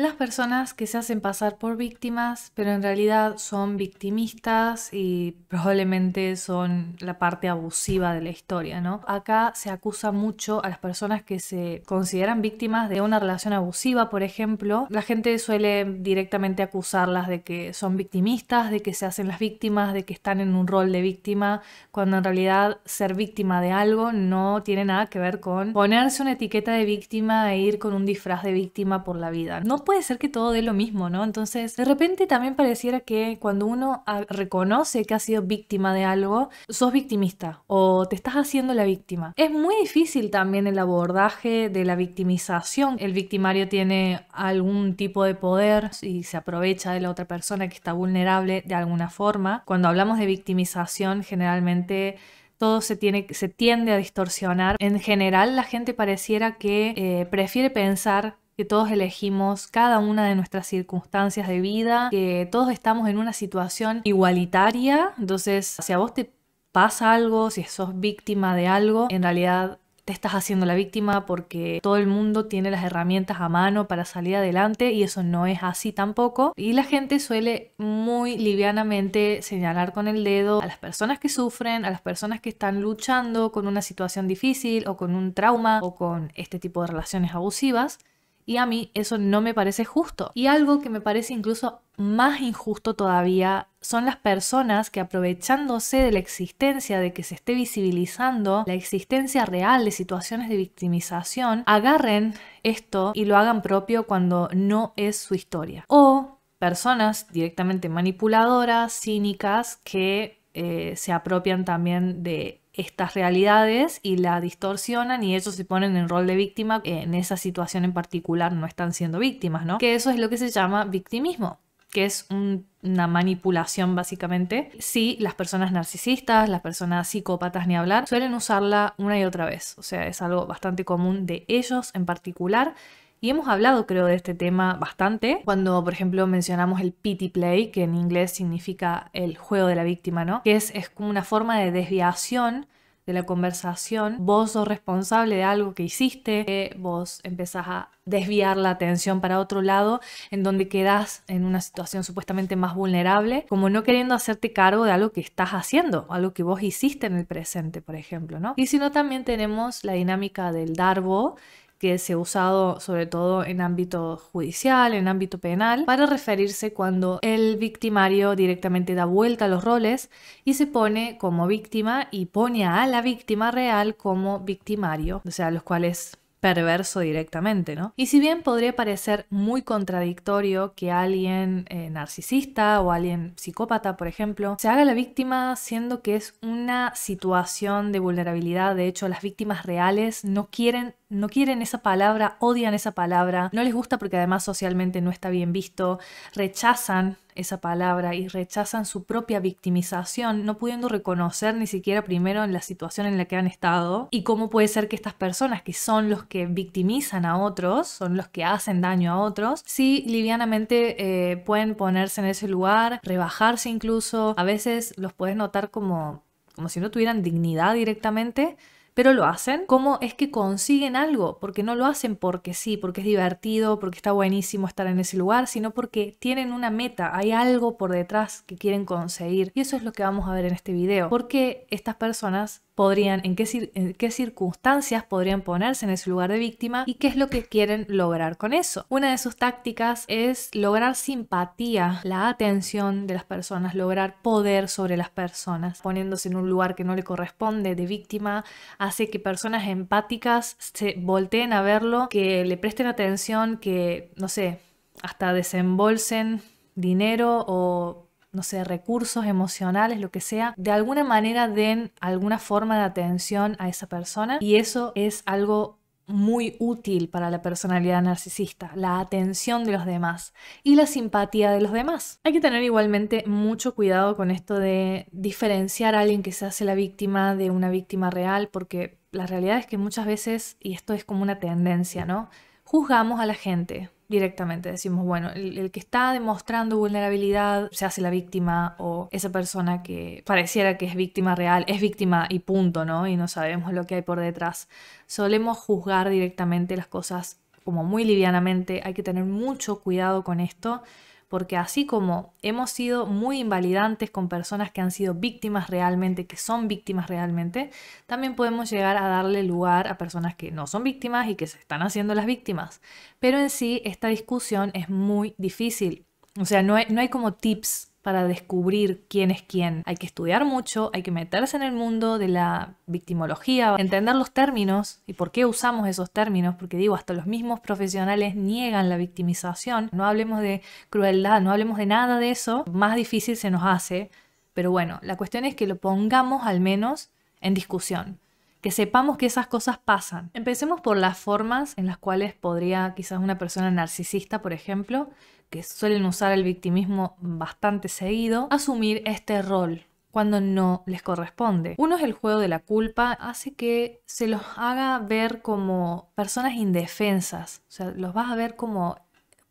Las personas que se hacen pasar por víctimas, pero en realidad son victimistas y probablemente son la parte abusiva de la historia, ¿no? Acá se acusa mucho a las personas que se consideran víctimas de una relación abusiva, por ejemplo. La gente suele directamente acusarlas de que son victimistas, de que se hacen las víctimas, de que están en un rol de víctima, cuando en realidad ser víctima de algo no tiene nada que ver con ponerse una etiqueta de víctima e ir con un disfraz de víctima por la vida. No puede ser que todo dé lo mismo, ¿no? Entonces, de repente también pareciera que cuando uno ah, reconoce que ha sido víctima de algo, sos victimista o te estás haciendo la víctima. Es muy difícil también el abordaje de la victimización. El victimario tiene algún tipo de poder y se aprovecha de la otra persona que está vulnerable de alguna forma. Cuando hablamos de victimización, generalmente todo se, tiene, se tiende a distorsionar. En general, la gente pareciera que eh, prefiere pensar que todos elegimos cada una de nuestras circunstancias de vida, que todos estamos en una situación igualitaria, entonces si a vos te pasa algo, si sos víctima de algo, en realidad te estás haciendo la víctima porque todo el mundo tiene las herramientas a mano para salir adelante y eso no es así tampoco. Y la gente suele muy livianamente señalar con el dedo a las personas que sufren, a las personas que están luchando con una situación difícil o con un trauma o con este tipo de relaciones abusivas y a mí eso no me parece justo. Y algo que me parece incluso más injusto todavía son las personas que aprovechándose de la existencia de que se esté visibilizando la existencia real de situaciones de victimización, agarren esto y lo hagan propio cuando no es su historia. O personas directamente manipuladoras, cínicas, que eh, se apropian también de estas realidades y la distorsionan y ellos se ponen en rol de víctima en esa situación en particular no están siendo víctimas, ¿no? Que eso es lo que se llama victimismo que es una manipulación básicamente. Sí, las personas narcisistas, las personas psicópatas ni hablar, suelen usarla una y otra vez. O sea, es algo bastante común de ellos en particular y hemos hablado creo de este tema bastante cuando por ejemplo mencionamos el pity play que en inglés significa el juego de la víctima, ¿no? Que es, como una forma de desviación de la conversación, vos sos responsable de algo que hiciste, que vos empezás a desviar la atención para otro lado, en donde quedás en una situación supuestamente más vulnerable, como no queriendo hacerte cargo de algo que estás haciendo, algo que vos hiciste en el presente, por ejemplo, ¿no? Y si no, también tenemos la dinámica del darbo, que se ha usado sobre todo en ámbito judicial, en ámbito penal, para referirse cuando el victimario directamente da vuelta a los roles y se pone como víctima y pone a la víctima real como victimario, o sea, los cuales perverso directamente, ¿no? Y si bien podría parecer muy contradictorio que alguien eh, narcisista o alguien psicópata, por ejemplo, se haga la víctima siendo que es una situación de vulnerabilidad, de hecho las víctimas reales no quieren no quieren esa palabra, odian esa palabra, no les gusta porque además socialmente no está bien visto, rechazan esa palabra y rechazan su propia victimización, no pudiendo reconocer ni siquiera primero en la situación en la que han estado y cómo puede ser que estas personas que son los que victimizan a otros, son los que hacen daño a otros, sí livianamente eh, pueden ponerse en ese lugar, rebajarse incluso, a veces los puedes notar como, como si no tuvieran dignidad directamente pero lo hacen, ¿cómo es que consiguen algo? Porque no lo hacen porque sí, porque es divertido, porque está buenísimo estar en ese lugar, sino porque tienen una meta, hay algo por detrás que quieren conseguir. Y eso es lo que vamos a ver en este video, porque estas personas podrían, en qué, en qué circunstancias podrían ponerse en ese lugar de víctima y qué es lo que quieren lograr con eso. Una de sus tácticas es lograr simpatía, la atención de las personas, lograr poder sobre las personas, poniéndose en un lugar que no le corresponde de víctima, hace que personas empáticas se volteen a verlo, que le presten atención, que, no sé, hasta desembolsen dinero o no sé, recursos emocionales, lo que sea, de alguna manera den alguna forma de atención a esa persona y eso es algo muy útil para la personalidad narcisista, la atención de los demás y la simpatía de los demás. Hay que tener igualmente mucho cuidado con esto de diferenciar a alguien que se hace la víctima de una víctima real, porque la realidad es que muchas veces, y esto es como una tendencia, ¿no? Juzgamos a la gente, directamente. Decimos, bueno, el, que está demostrando vulnerabilidad se hace la víctima o esa persona que pareciera que es víctima real es víctima y punto, ¿no? Y no sabemos lo que hay por detrás. Solemos juzgar directamente las cosas como muy livianamente. Hay que tener mucho cuidado con esto porque así como hemos sido muy invalidantes con personas que han sido víctimas realmente, que son víctimas realmente, también podemos llegar a darle lugar a personas que no son víctimas y que se están haciendo las víctimas. Pero en sí, esta discusión es muy difícil. O sea, no hay, no hay como tips para descubrir quién es quién. Hay que estudiar mucho, hay que meterse en el mundo de la victimología, entender los términos y por qué usamos esos términos, porque digo, hasta los mismos profesionales niegan la victimización. No hablemos de crueldad, no hablemos de nada de eso, más difícil se nos hace. Pero bueno, la cuestión es que lo pongamos al menos en discusión que sepamos que esas cosas pasan. Empecemos por las formas en las cuales podría quizás una persona narcisista, por ejemplo, que suelen usar el victimismo bastante seguido, asumir este rol cuando no les corresponde. Uno es el juego de la culpa, hace que se los haga ver como personas indefensas, o sea, los vas a ver como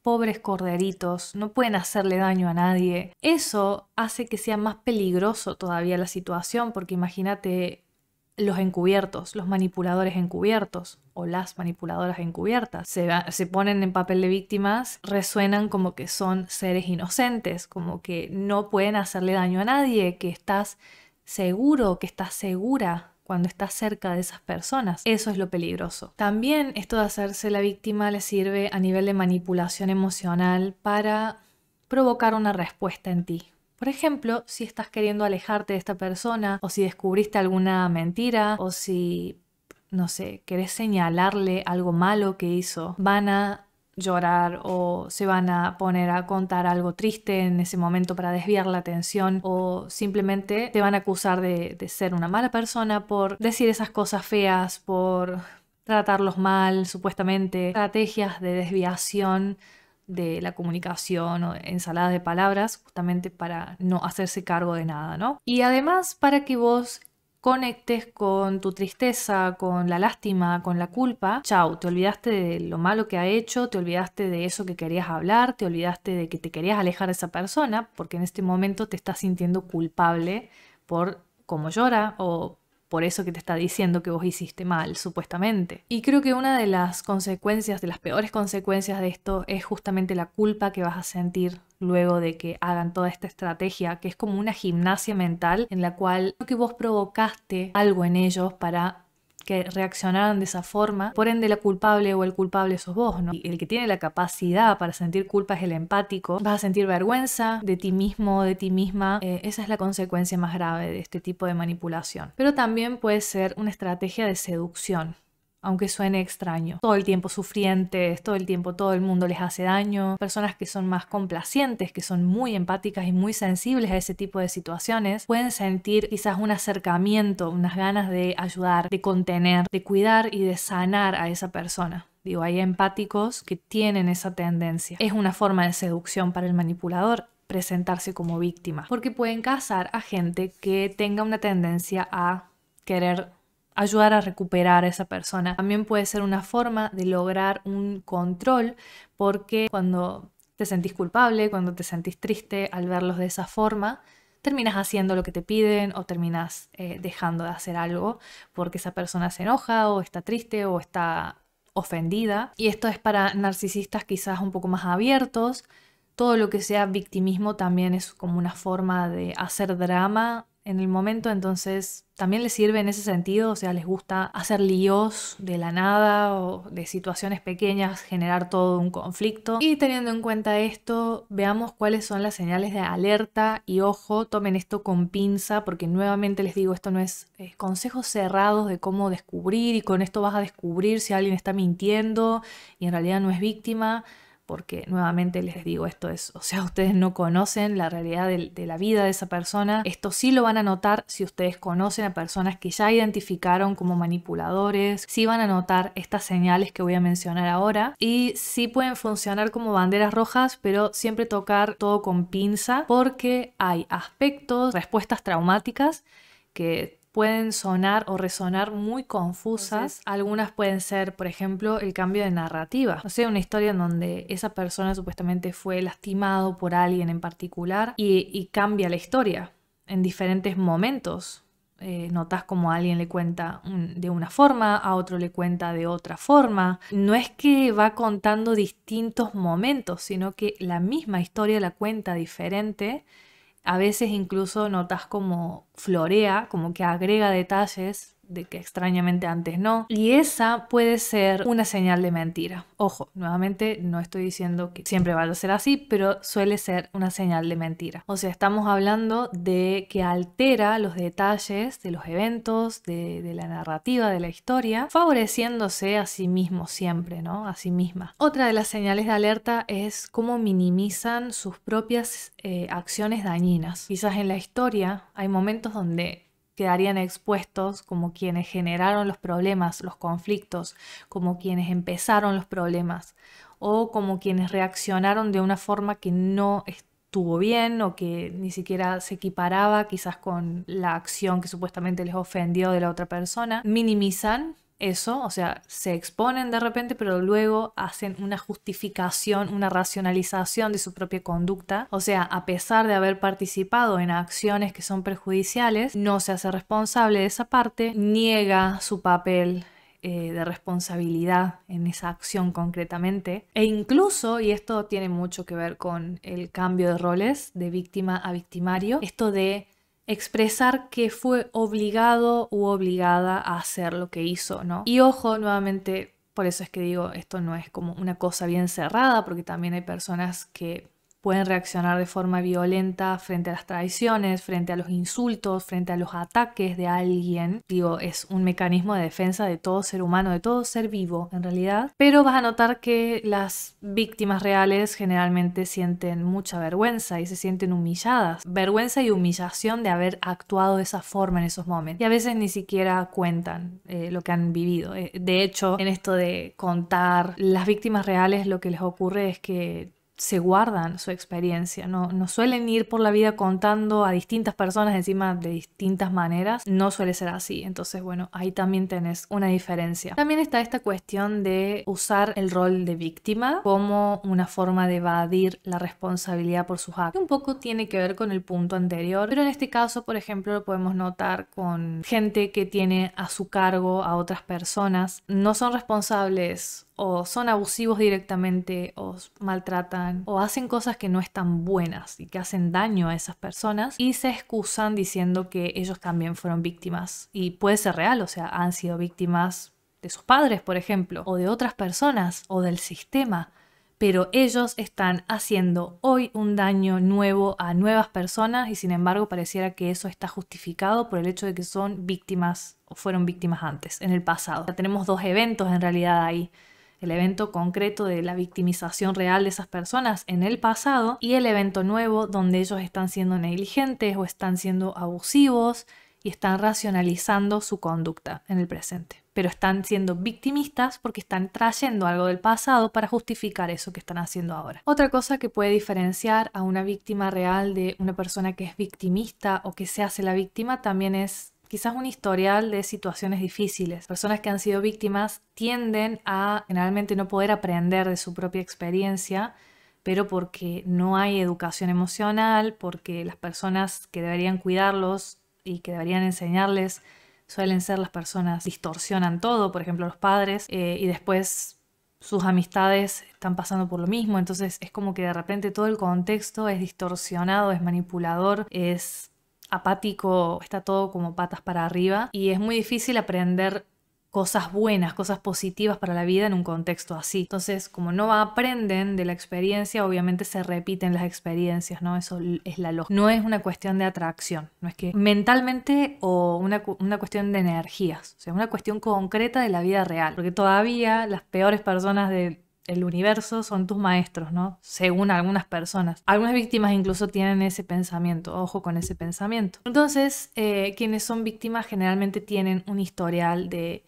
pobres corderitos, no pueden hacerle daño a nadie. Eso hace que sea más peligroso todavía la situación, porque imagínate los encubiertos, los manipuladores encubiertos o las manipuladoras encubiertas. Se, se, ponen en papel de víctimas, resuenan como que son seres inocentes, como que no pueden hacerle daño a nadie, que estás seguro, que estás segura cuando estás cerca de esas personas. Eso es lo peligroso. También esto de hacerse la víctima le sirve a nivel de manipulación emocional para provocar una respuesta en ti, por ejemplo, si estás queriendo alejarte de esta persona o si descubriste alguna mentira o si, no sé, querés señalarle algo malo que hizo, van a llorar o se van a poner a contar algo triste en ese momento para desviar la atención o simplemente te van a acusar de, de ser una mala persona por decir esas cosas feas, por tratarlos mal, supuestamente, estrategias de desviación de la comunicación o ensaladas de palabras, justamente para no hacerse cargo de nada, ¿no? Y además para que vos conectes con tu tristeza, con la lástima, con la culpa. chau, te olvidaste de lo malo que ha hecho, te olvidaste de eso que querías hablar, te olvidaste de que te querías alejar de esa persona, porque en este momento te estás sintiendo culpable por cómo llora o por eso que te está diciendo que vos hiciste mal, supuestamente. Y creo que una de las consecuencias, de las peores consecuencias de esto, es justamente la culpa que vas a sentir luego de que hagan toda esta estrategia, que es como una gimnasia mental en la cual creo que vos provocaste algo en ellos para que reaccionaron de esa forma, por ende la culpable o el culpable sos vos, ¿no? Y el que tiene la capacidad para sentir culpa es el empático, vas a sentir vergüenza de ti mismo, de ti misma, eh, esa es la consecuencia más grave de este tipo de manipulación. Pero también puede ser una estrategia de seducción aunque suene extraño. Todo el tiempo sufrientes, todo el tiempo todo el mundo les hace daño, personas que son más complacientes, que son muy empáticas y muy sensibles a ese tipo de situaciones, pueden sentir quizás un acercamiento, unas ganas de ayudar, de contener, de cuidar y de sanar a esa persona. Digo, hay empáticos que tienen esa tendencia. Es una forma de seducción para el manipulador presentarse como víctima, porque pueden casar a gente que tenga una tendencia a querer ayudar a recuperar a esa persona. También puede ser una forma de lograr un control porque cuando te sentís culpable, cuando te sentís triste al verlos de esa forma, terminas haciendo lo que te piden o terminas eh, dejando de hacer algo porque esa persona se enoja o está triste o está ofendida. Y esto es para narcisistas quizás un poco más abiertos. Todo lo que sea victimismo también es como una forma de hacer drama en el momento, entonces también les sirve en ese sentido, o sea, les gusta hacer líos de la nada o de situaciones pequeñas, generar todo un conflicto. Y teniendo en cuenta esto, veamos cuáles son las señales de alerta y ojo, tomen esto con pinza porque nuevamente les digo, esto no es, eh, consejos cerrados de cómo descubrir y con esto vas a descubrir si alguien está mintiendo y en realidad no es víctima porque nuevamente les digo, esto es, o sea, ustedes no conocen la realidad de, la vida de esa persona. Esto sí lo van a notar si ustedes conocen a personas que ya identificaron como manipuladores, sí van a notar estas señales que voy a mencionar ahora y sí pueden funcionar como banderas rojas, pero siempre tocar todo con pinza porque hay aspectos, respuestas traumáticas que pueden sonar o resonar muy confusas. Algunas pueden ser, por ejemplo, el cambio de narrativa. O sea, una historia en donde esa persona supuestamente fue lastimado por alguien en particular y, cambia la historia en diferentes momentos. Eh, notas como alguien le cuenta de una forma, a otro le cuenta de otra forma. No es que va contando distintos momentos, sino que la misma historia la cuenta diferente a veces incluso notas como florea, como que agrega detalles de que extrañamente antes no. Y esa puede ser una señal de mentira. Ojo, nuevamente no estoy diciendo que siempre va a ser así, pero suele ser una señal de mentira. O sea, estamos hablando de que altera los detalles de los eventos, de, la narrativa, de la historia, favoreciéndose a sí mismo siempre, ¿no? A sí misma. Otra de las señales de alerta es cómo minimizan sus propias eh, acciones dañinas. Quizás en la historia hay momentos donde quedarían expuestos como quienes generaron los problemas, los conflictos, como quienes empezaron los problemas o como quienes reaccionaron de una forma que no estuvo bien o que ni siquiera se equiparaba quizás con la acción que supuestamente les ofendió de la otra persona. Minimizan eso, o sea, se exponen de repente, pero luego hacen una justificación, una racionalización de su propia conducta. O sea, a pesar de haber participado en acciones que son perjudiciales, no se hace responsable de esa parte, niega su papel eh, de responsabilidad en esa acción concretamente. E incluso, y esto tiene mucho que ver con el cambio de roles de víctima a victimario, esto de expresar que fue obligado u obligada a hacer lo que hizo, ¿no? Y ojo, nuevamente, por eso es que digo, esto no es como una cosa bien cerrada, porque también hay personas que pueden reaccionar de forma violenta frente a las traiciones, frente a los insultos, frente a los ataques de alguien. Digo, es un mecanismo de defensa de todo ser humano, de todo ser vivo en realidad. Pero vas a notar que las víctimas reales generalmente sienten mucha vergüenza y se sienten humilladas. Vergüenza y humillación de haber actuado de esa forma en esos momentos. Y a veces ni siquiera cuentan eh, lo que han vivido. Eh, de hecho, en esto de contar las víctimas reales, lo que les ocurre es que se guardan su experiencia, no, no suelen ir por la vida contando a distintas personas encima de distintas maneras, no suele ser así, entonces bueno, ahí también tenés una diferencia. También está esta cuestión de usar el rol de víctima como una forma de evadir la responsabilidad por sus actos, un poco tiene que ver con el punto anterior, pero en este caso, por ejemplo, lo podemos notar con gente que tiene a su cargo a otras personas, no son responsables o son abusivos directamente o maltratan o hacen cosas que no están buenas y que hacen daño a esas personas y se excusan diciendo que ellos también fueron víctimas. Y puede ser real, o sea, han sido víctimas de sus padres, por ejemplo, o de otras personas o del sistema pero ellos están haciendo hoy un daño nuevo a nuevas personas y sin embargo pareciera que eso está justificado por el hecho de que son víctimas o fueron víctimas antes, en el pasado. tenemos dos eventos en realidad ahí el evento concreto de la victimización real de esas personas en el pasado y el evento nuevo donde ellos están siendo negligentes o están siendo abusivos y están racionalizando su conducta en el presente. Pero están siendo victimistas porque están trayendo algo del pasado para justificar eso que están haciendo ahora. Otra cosa que puede diferenciar a una víctima real de una persona que es victimista o que se hace la víctima también es quizás un historial de situaciones difíciles. Personas que han sido víctimas tienden a generalmente no poder aprender de su propia experiencia, pero porque no hay educación emocional, porque las personas que deberían cuidarlos y que deberían enseñarles suelen ser las personas distorsionan todo, por ejemplo los padres, eh, y después sus amistades están pasando por lo mismo, entonces es como que de repente todo el contexto es distorsionado, es manipulador, es apático, está todo como patas para arriba y es muy difícil aprender cosas buenas, cosas positivas para la vida en un contexto así. Entonces, como no aprenden de la experiencia, obviamente se repiten las experiencias, ¿no? Eso es la lógica. No es una cuestión de atracción, no es que mentalmente o una, una cuestión de energías, o sea, una cuestión concreta de la vida real, porque todavía las peores personas de el universo son tus maestros, ¿no? Según algunas personas. Algunas víctimas incluso tienen ese pensamiento, ojo con ese pensamiento. Entonces, eh, quienes son víctimas generalmente tienen un historial de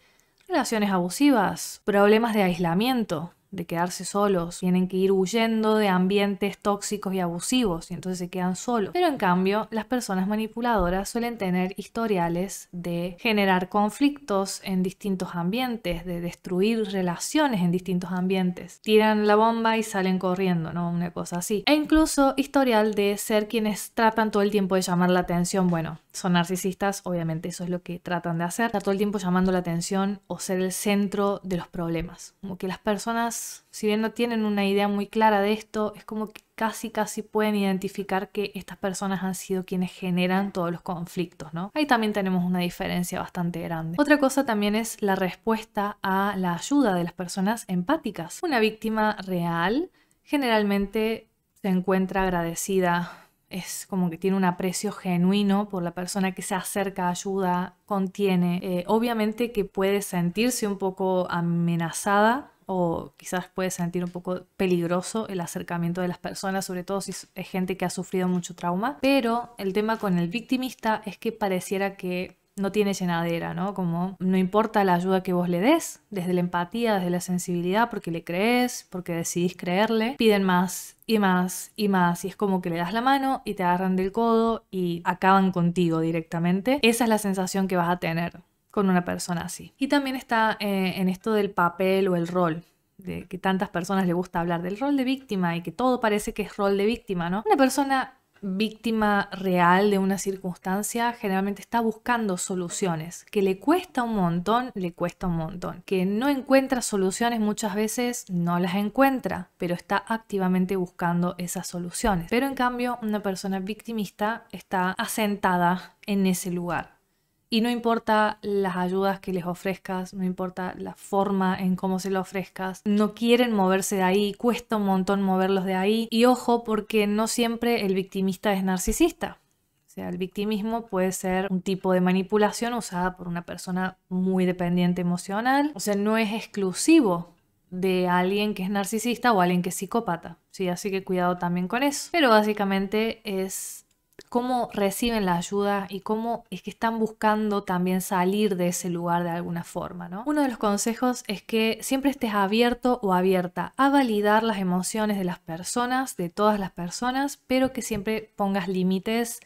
relaciones abusivas, problemas de aislamiento, de quedarse solos, tienen que ir huyendo de ambientes tóxicos y abusivos y entonces se quedan solos. Pero en cambio, las personas manipuladoras suelen tener historiales de generar conflictos en distintos ambientes, de destruir relaciones en distintos ambientes. Tiran la bomba y salen corriendo, ¿no? Una cosa así. E incluso historial de ser quienes tratan todo el tiempo de llamar la atención, bueno, son narcisistas, obviamente eso es lo que tratan de hacer, estar todo el tiempo llamando la atención o ser el centro de los problemas. Como que las personas, si bien no tienen una idea muy clara de esto, es como que casi casi pueden identificar que estas personas han sido quienes generan todos los conflictos, ¿no? Ahí también tenemos una diferencia bastante grande. Otra cosa también es la respuesta a la ayuda de las personas empáticas. Una víctima real generalmente se encuentra agradecida es como que tiene un aprecio genuino por la persona que se acerca, ayuda, contiene. Eh, obviamente que puede sentirse un poco amenazada o quizás puede sentir un poco peligroso el acercamiento de las personas, sobre todo si es gente que ha sufrido mucho trauma. Pero el tema con el victimista es que pareciera que no tiene llenadera, ¿no? Como no importa la ayuda que vos le des, desde la empatía, desde la sensibilidad, porque le crees, porque decidís creerle, piden más y más y más y es como que le das la mano y te agarran del codo y acaban contigo directamente. Esa es la sensación que vas a tener con una persona así. Y también está eh, en esto del papel o el rol, de que tantas personas le gusta hablar del rol de víctima y que todo parece que es rol de víctima, ¿no? Una persona víctima real de una circunstancia generalmente está buscando soluciones, que le cuesta un montón, le cuesta un montón, que no encuentra soluciones muchas veces, no las encuentra, pero está activamente buscando esas soluciones. Pero en cambio, una persona victimista está asentada en ese lugar y no importa las ayudas que les ofrezcas, no importa la forma en cómo se lo ofrezcas, no quieren moverse de ahí, cuesta un montón moverlos de ahí. Y ojo, porque no siempre el victimista es narcisista. O sea, el victimismo puede ser un tipo de manipulación usada por una persona muy dependiente emocional. O sea, no es exclusivo de alguien que es narcisista o alguien que es psicópata. Sí, así que cuidado también con eso. Pero básicamente es cómo reciben la ayuda y cómo es que están buscando también salir de ese lugar de alguna forma. ¿no? Uno de los consejos es que siempre estés abierto o abierta a validar las emociones de las personas, de todas las personas, pero que siempre pongas límites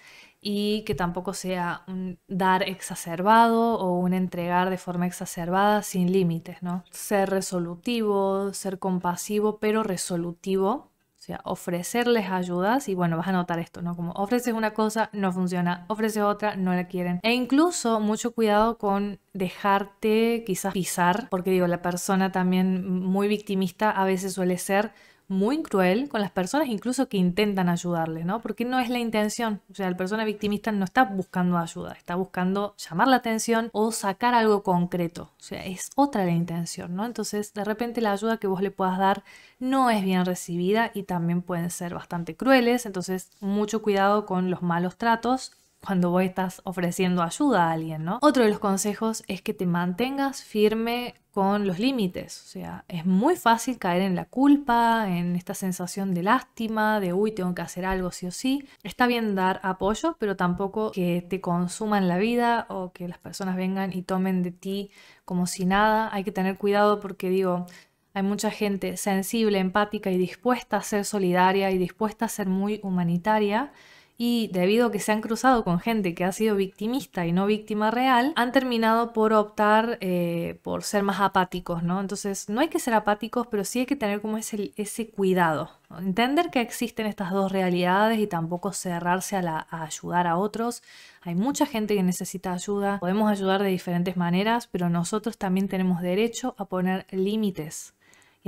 y que tampoco sea un dar exacerbado o un entregar de forma exacerbada sin límites, ¿no? Ser resolutivo, ser compasivo, pero resolutivo sea, ofrecerles ayudas y bueno, vas a notar esto, ¿no? Como ofreces una cosa, no funciona, ofreces otra, no la quieren. E incluso mucho cuidado con dejarte quizás pisar, porque digo, la persona también muy victimista a veces suele ser muy cruel con las personas incluso que intentan ayudarle, ¿no? Porque no es la intención. O sea, la persona victimista no está buscando ayuda, está buscando llamar la atención o sacar algo concreto. O sea, es otra la intención, ¿no? Entonces, de repente la ayuda que vos le puedas dar no es bien recibida y también pueden ser bastante crueles. Entonces, mucho cuidado con los malos tratos cuando vos estás ofreciendo ayuda a alguien, ¿no? Otro de los consejos es que te mantengas firme con los límites, o sea, es muy fácil caer en la culpa, en esta sensación de lástima, de uy, tengo que hacer algo sí o sí. Está bien dar apoyo, pero tampoco que te consuman la vida o que las personas vengan y tomen de ti como si nada. Hay que tener cuidado porque digo, hay mucha gente sensible, empática y dispuesta a ser solidaria y dispuesta a ser muy humanitaria, y debido a que se han cruzado con gente que ha sido victimista y no víctima real, han terminado por optar eh, por ser más apáticos, ¿no? Entonces no hay que ser apáticos, pero sí hay que tener como ese, ese cuidado, entender que existen estas dos realidades y tampoco cerrarse a, la, a ayudar a otros. Hay mucha gente que necesita ayuda, podemos ayudar de diferentes maneras, pero nosotros también tenemos derecho a poner límites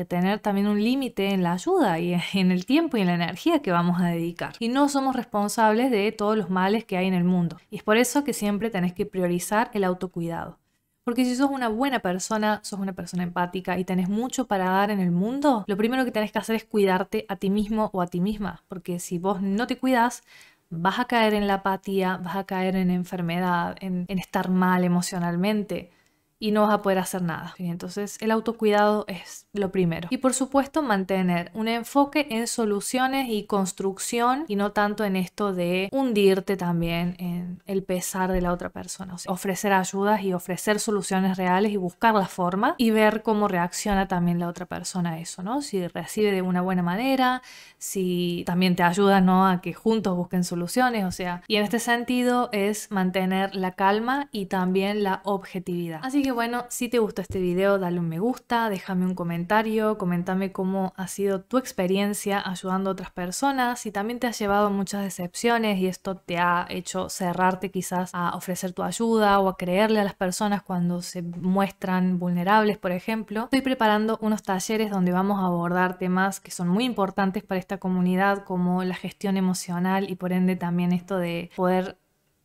y tener también un límite en la ayuda y en el tiempo y en la energía que vamos a dedicar. Y no somos responsables de todos los males que hay en el mundo. Y es por eso que siempre tenés que priorizar el autocuidado. Porque si sos una buena persona, sos una persona empática y tenés mucho para dar en el mundo, lo primero que tenés que hacer es cuidarte a ti mismo o a ti misma. Porque si vos no te cuidas, vas a caer en la apatía, vas a caer en enfermedad, en estar mal emocionalmente y no vas a poder hacer nada. Entonces el autocuidado es lo primero. Y por supuesto mantener un enfoque en soluciones y construcción y no tanto en esto de hundirte también en el pesar de la otra persona. ofrecer ayudas y ofrecer soluciones reales y buscar la forma y ver cómo reacciona también la otra persona a eso, ¿no? Si recibe de una buena manera, si también te ayuda, ¿no? A que juntos busquen soluciones, o sea. Y en este sentido es mantener la calma y también la objetividad. Así que bueno, si te gustó este video, dale un me gusta, déjame un comentario, comentame cómo ha sido tu experiencia ayudando a otras personas, y también te has llevado muchas decepciones y esto te ha hecho cerrarte quizás a ofrecer tu ayuda o a creerle a las personas cuando se muestran vulnerables, por ejemplo. Estoy preparando unos talleres donde vamos a abordar temas que son muy importantes para esta comunidad, como la gestión emocional y por ende también esto de poder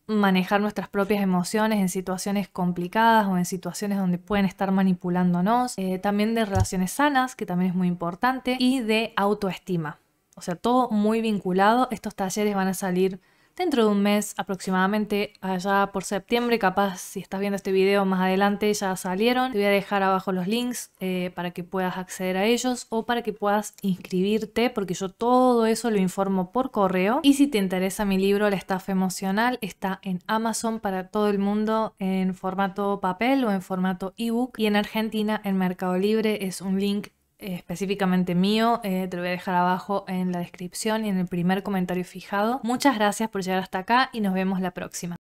manejar nuestras propias emociones en situaciones complicadas o en situaciones donde pueden estar manipulándonos, eh, también de relaciones sanas, que también es muy importante, y de autoestima. O sea, todo muy vinculado. Estos talleres van a salir dentro de un mes aproximadamente, allá por septiembre, capaz si estás viendo este video más adelante ya salieron. Te voy a dejar abajo los links eh, para que puedas acceder a ellos o para que puedas inscribirte porque yo todo eso lo informo por correo. Y si te interesa mi libro La estafa emocional, está en Amazon para todo el mundo en formato papel o en formato ebook y en Argentina en Mercado Libre es un link específicamente mío, eh, te lo voy a dejar abajo en la descripción y en el primer comentario fijado. Muchas gracias por llegar hasta acá y nos vemos la próxima.